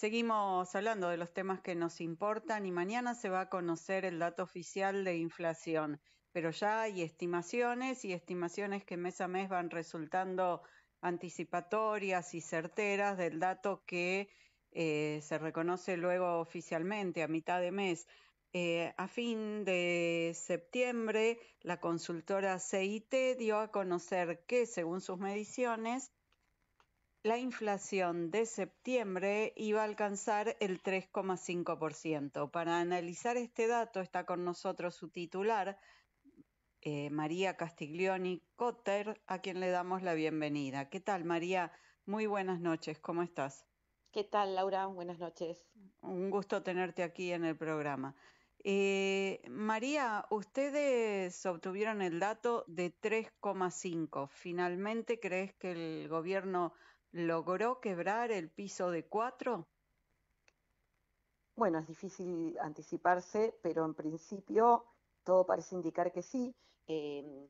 Seguimos hablando de los temas que nos importan y mañana se va a conocer el dato oficial de inflación, pero ya hay estimaciones y estimaciones que mes a mes van resultando anticipatorias y certeras del dato que eh, se reconoce luego oficialmente a mitad de mes. Eh, a fin de septiembre, la consultora CIT dio a conocer que, según sus mediciones, la inflación de septiembre iba a alcanzar el 3,5%. Para analizar este dato está con nosotros su titular, eh, María Castiglioni Cotter, a quien le damos la bienvenida. ¿Qué tal, María? Muy buenas noches, ¿cómo estás? ¿Qué tal, Laura? Buenas noches. Un gusto tenerte aquí en el programa. Eh, María, ustedes obtuvieron el dato de 3,5. ¿Finalmente crees que el gobierno ¿Logró quebrar el piso de cuatro? Bueno, es difícil anticiparse, pero en principio todo parece indicar que sí. Em,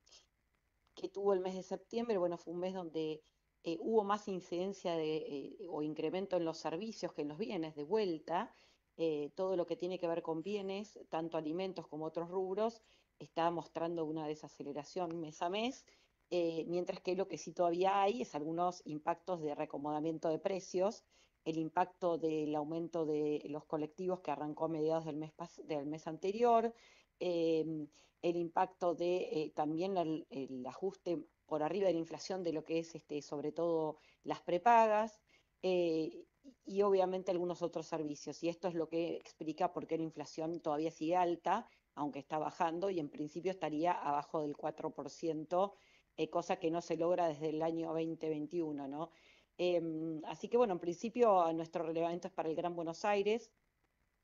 que tuvo el mes de septiembre, bueno, fue un mes donde eh, hubo más incidencia eh, o incremento en los servicios que en los bienes de vuelta. Eh, todo lo que tiene que ver con bienes, tanto alimentos como otros rubros, está mostrando una desaceleración mes a mes eh, mientras que lo que sí todavía hay es algunos impactos de reacomodamiento de precios, el impacto del aumento de los colectivos que arrancó a mediados del mes, del mes anterior, em, el impacto de eh, también el, ajuste por arriba de la inflación de lo que es este, sobre todo las prepagas eh, y obviamente algunos otros servicios. Y esto es lo que explica por qué la inflación todavía sigue alta, aunque está bajando y en principio estaría abajo del 4% eh, cosa que no se logra desde el año 2021, ¿no? Em, así que bueno, en principio nuestro relevamiento es para el Gran Buenos Aires,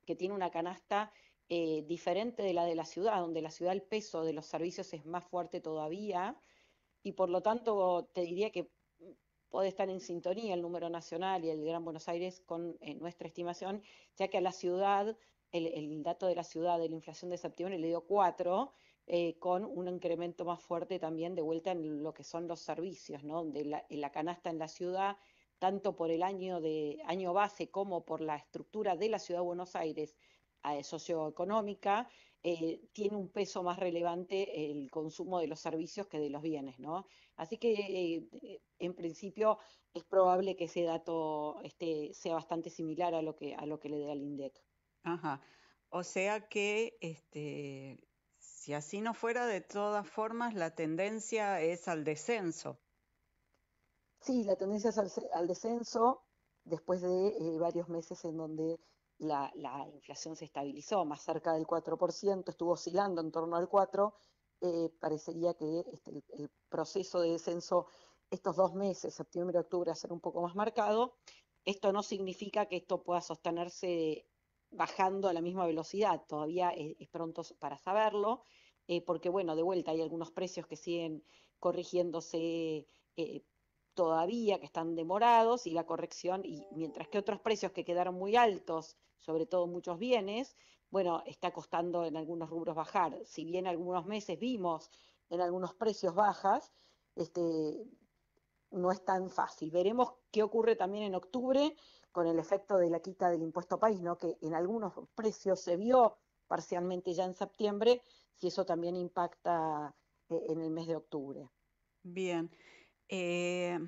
que tiene una canasta eh, diferente de la de la ciudad, donde la ciudad el peso de los servicios es más fuerte todavía, y por lo tanto te diría que puede estar en sintonía el número nacional y el Gran Buenos Aires con eh, nuestra estimación, ya que a la ciudad, el, el, dato de la ciudad de la inflación de septiembre le dio 4 eh, con un incremento más fuerte también de vuelta en lo que son los servicios, ¿no? De la, en la canasta en la ciudad, tanto por el año de año base como por la estructura de la ciudad de Buenos Aires eh, socioeconómica, eh, tiene un peso más relevante el consumo de los servicios que de los bienes, ¿no? Así que en principio es probable que ese dato este, sea bastante similar a lo que a lo que le da el INDEC. Ajá. O sea que este, si así no fuera, de todas formas, la tendencia es al descenso. Sí, la tendencia es al, descenso después de eh, varios meses en donde la, inflación se estabilizó más cerca del 4%, estuvo oscilando en torno al 4%, eh, parecería que este, el, el, proceso de descenso estos dos meses, septiembre y octubre, va a ser un poco más marcado. Esto no significa que esto pueda sostenerse bajando a la misma velocidad. Todavía es, pronto para saberlo, eh, porque bueno, de vuelta hay algunos precios que siguen corrigiéndose eh, todavía, que están demorados y la corrección, y mientras que otros precios que quedaron muy altos, sobre todo muchos bienes, bueno, está costando en algunos rubros bajar. Si bien algunos meses vimos en algunos precios bajas, este, no es tan fácil. Veremos qué ocurre también en octubre con el efecto de la quita del impuesto país, ¿no? que en algunos precios se vio parcialmente ya en septiembre, si eso también impacta eh, en el mes de octubre. Bien. Eh,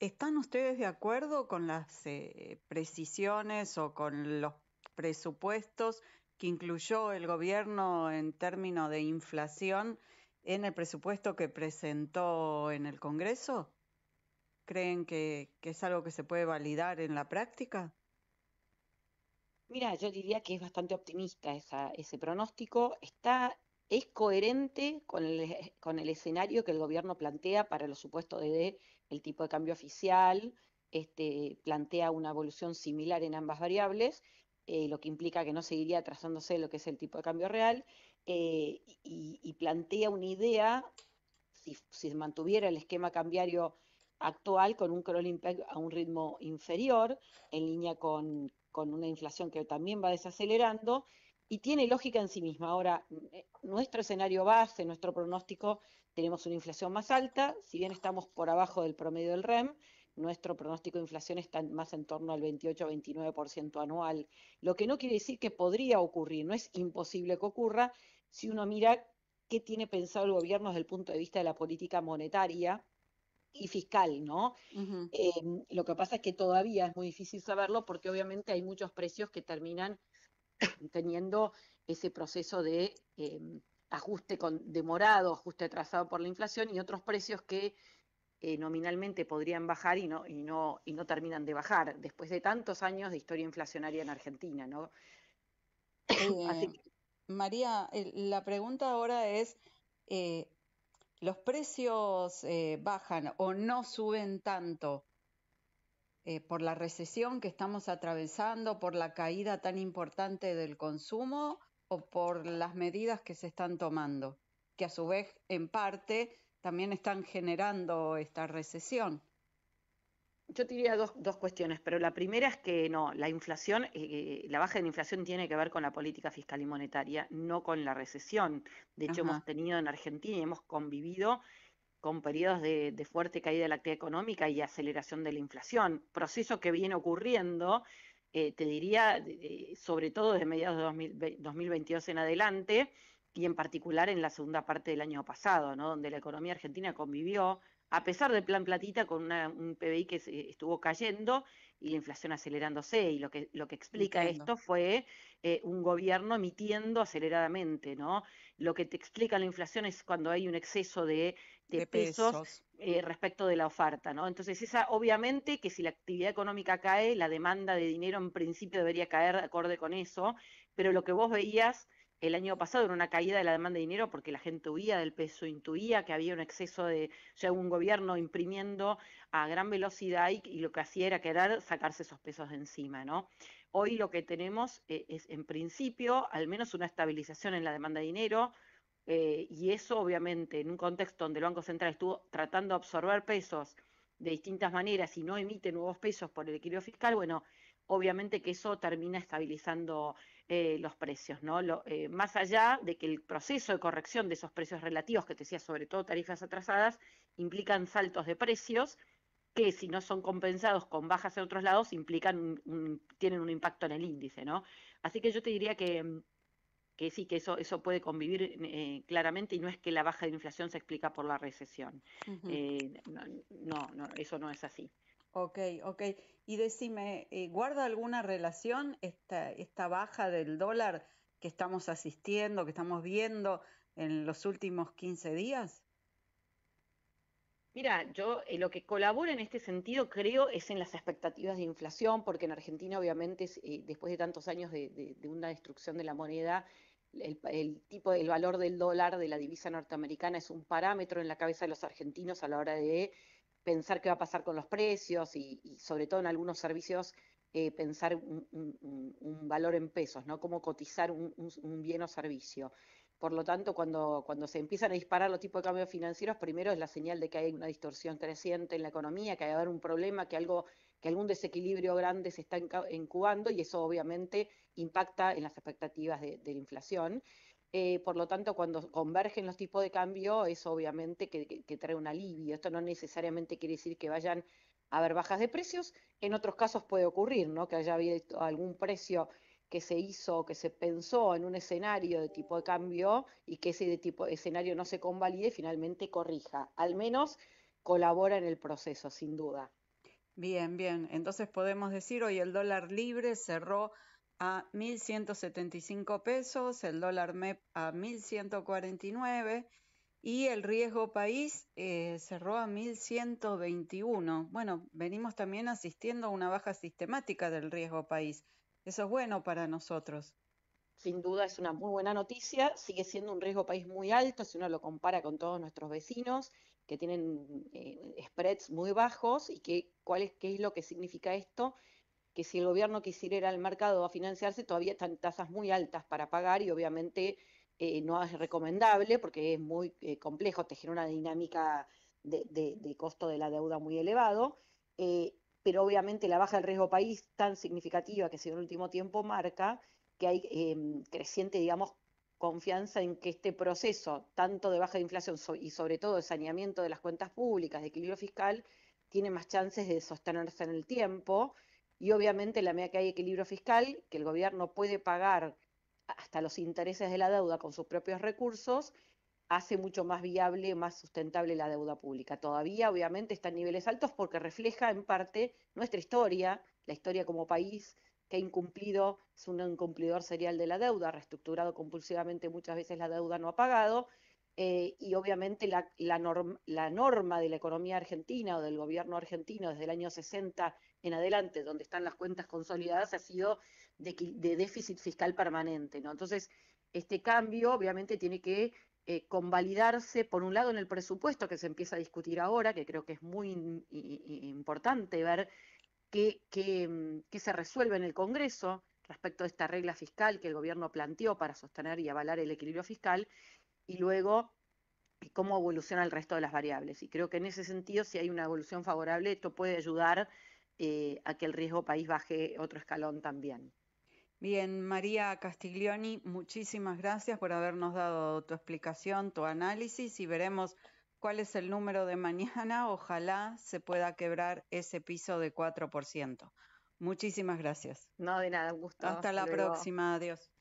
¿Están ustedes de acuerdo con las eh, precisiones o con los presupuestos que incluyó el gobierno en términos de inflación en el presupuesto que presentó en el Congreso? creen que, es algo que se puede validar en la práctica? Mira, yo diría que es bastante optimista ese pronóstico. Está, es coherente con el, escenario que el gobierno plantea para lo supuesto de el tipo de cambio oficial, este, plantea una evolución similar en ambas variables, eh, lo que implica que no seguiría trazándose lo que es el tipo de cambio real, eh, y, plantea una idea, si, si mantuviera el esquema cambiario actual con un crawl a un ritmo inferior, en línea con, con una inflación que también va desacelerando, y tiene lógica en sí misma. Ahora, eh, nuestro escenario base, nuestro pronóstico, tenemos una inflación más alta, si bien estamos por abajo del promedio del REM, nuestro pronóstico de inflación está más en torno al 28-29% anual, lo que no quiere decir que podría ocurrir, no es imposible que ocurra si uno mira qué tiene pensado el gobierno desde el punto de vista de la política monetaria, y fiscal, ¿no? Em, lo que pasa es que todavía es muy difícil saberlo porque obviamente hay muchos precios que terminan teniendo ese proceso de em, ajuste con, demorado, ajuste atrasado por la inflación y otros precios que eh, nominalmente podrían bajar y no, y, no, y no terminan de bajar después de tantos años de historia inflacionaria en Argentina, ¿no? María, la pregunta ahora es, eh, los precios eh, bajan o no suben tanto eh, por la recesión que estamos atravesando, por la caída tan importante del consumo o por las medidas que se están tomando, que a su vez en parte también están generando esta recesión. Yo te diría dos, dos, cuestiones, pero la primera es que no, la inflación, eh, eh, la baja de la inflación tiene que ver con la política fiscal y monetaria, no con la recesión. De hecho, hemos tenido en Argentina y hemos convivido con periodos de, fuerte caída de la actividad económica y aceleración de la inflación, proceso que viene ocurriendo, eh, te diría, sobre todo desde mediados de 2022 en adelante, y en particular en la segunda parte del año pasado, ¿no? donde la economía argentina convivió, a pesar del plan platita, con un PBI que eh, estuvo cayendo y la inflación acelerándose. Y lo que, lo que explica esto fue eh, un gobierno emitiendo aceleradamente, ¿no? Lo que te explica la inflación es cuando hay un exceso de, pesos, eh, respecto de la oferta, ¿no? Entonces, esa, obviamente, que si la actividad económica cae, la demanda de dinero en principio debería caer de acorde con eso, pero lo que vos veías el año pasado era una caída de la demanda de dinero porque la gente huía del peso, intuía que había un exceso de, o un gobierno imprimiendo a gran velocidad y, lo que hacía era quedar, sacarse esos pesos de encima, ¿no? Hoy lo que tenemos eh, es, en principio, al menos una estabilización en la demanda de dinero, eh, y eso obviamente en un contexto donde el Banco Central estuvo tratando de absorber pesos de distintas maneras y no emite nuevos pesos por el equilibrio fiscal, bueno, obviamente que eso termina estabilizando eh, los precios, ¿no? Eh, más allá de que el proceso de corrección de esos precios relativos, que te decía sobre todo tarifas atrasadas, implican saltos de precios que si no son compensados con bajas en otros lados, implican tienen un impacto en el índice, ¿no? Así que yo te diría que mm, sí, que eso, eso puede convivir eh, claramente y no es que la baja de inflación se explica por la recesión. no, eso no es así. Ok, ok. Y decime, eh, ¿guarda alguna relación esta, baja del dólar que estamos asistiendo, que estamos viendo en los últimos 15 días? Mira, yo eh, lo que colabora en este sentido creo es en las expectativas de inflación, porque en Argentina obviamente eh, después de tantos años de, una destrucción de la moneda, el, el, tipo el valor del dólar de la divisa norteamericana es un parámetro en la cabeza de los argentinos a la hora de pensar qué va a pasar con los precios y, sobre todo en algunos servicios eh, pensar un, valor en pesos, ¿no? Cómo cotizar un, bien o servicio. Por lo tanto, cuando, cuando se empiezan a disparar los tipos de cambios financieros, primero es la señal de que hay una distorsión creciente en la economía, que hay haber un problema, que algo, que algún desequilibrio grande se está incubando y eso obviamente impacta en las expectativas de, de la inflación. Eh, por lo tanto, cuando convergen los tipos de cambio, es obviamente que, trae un alivio. Esto no necesariamente quiere decir que vayan a haber bajas de precios. En otros casos puede ocurrir, ¿no? Que haya habido algún precio que se hizo, que se pensó en un escenario de tipo de cambio y que ese tipo de escenario no se convalide y finalmente corrija. Al menos colabora en el proceso, sin duda. Bien, bien. Entonces podemos decir hoy el dólar libre cerró a 1.175 pesos, el dólar MEP a 1.149 y el riesgo país eh, cerró a 1.121. Bueno, venimos también asistiendo a una baja sistemática del riesgo país. Eso es bueno para nosotros. Sin duda es una muy buena noticia, sigue siendo un riesgo país muy alto si uno lo compara con todos nuestros vecinos que tienen eh, spreads muy bajos y que, cuál es, qué es lo que significa esto que si el gobierno quisiera ir al mercado a financiarse, todavía están tasas muy altas para pagar y obviamente eh, no es recomendable porque es muy eh, complejo, te genera una dinámica de, costo de la deuda muy elevado, eh, pero obviamente la baja del riesgo país tan significativa que se dio en el último tiempo marca que hay em, creciente, digamos, confianza en que este proceso, tanto de baja de inflación y sobre todo de saneamiento de las cuentas públicas, de equilibrio fiscal, tiene más chances de sostenerse en el tiempo y obviamente, la medida que hay equilibrio fiscal, que el gobierno puede pagar hasta los intereses de la deuda con sus propios recursos, hace mucho más viable, más sustentable la deuda pública. Todavía, obviamente, está en niveles altos porque refleja en parte nuestra historia, la historia como país que ha incumplido, es un incumplidor serial de la deuda, reestructurado compulsivamente muchas veces la deuda no ha pagado, eh, y obviamente la, la norma de la economía argentina o del gobierno argentino desde el año 60 en adelante, donde están las cuentas consolidadas, ha sido de, déficit fiscal permanente. ¿no? Entonces, este cambio obviamente tiene que eh, convalidarse, por un lado, en el presupuesto que se empieza a discutir ahora, que creo que es muy importante ver mm, qué, se resuelve en el Congreso respecto a esta regla fiscal que el gobierno planteó para sostener y avalar el equilibrio fiscal, y luego eh, cómo evoluciona el resto de las variables. Y creo que en ese sentido, si hay una evolución favorable, esto puede ayudar eh, a que el riesgo país baje otro escalón también. Bien, María Castiglioni, muchísimas gracias por habernos dado tu explicación, tu análisis y veremos cuál es el número de mañana. Ojalá se pueda quebrar ese piso de 4%. Muchísimas gracias. No, de nada, gusto. Hasta la próxima, adiós.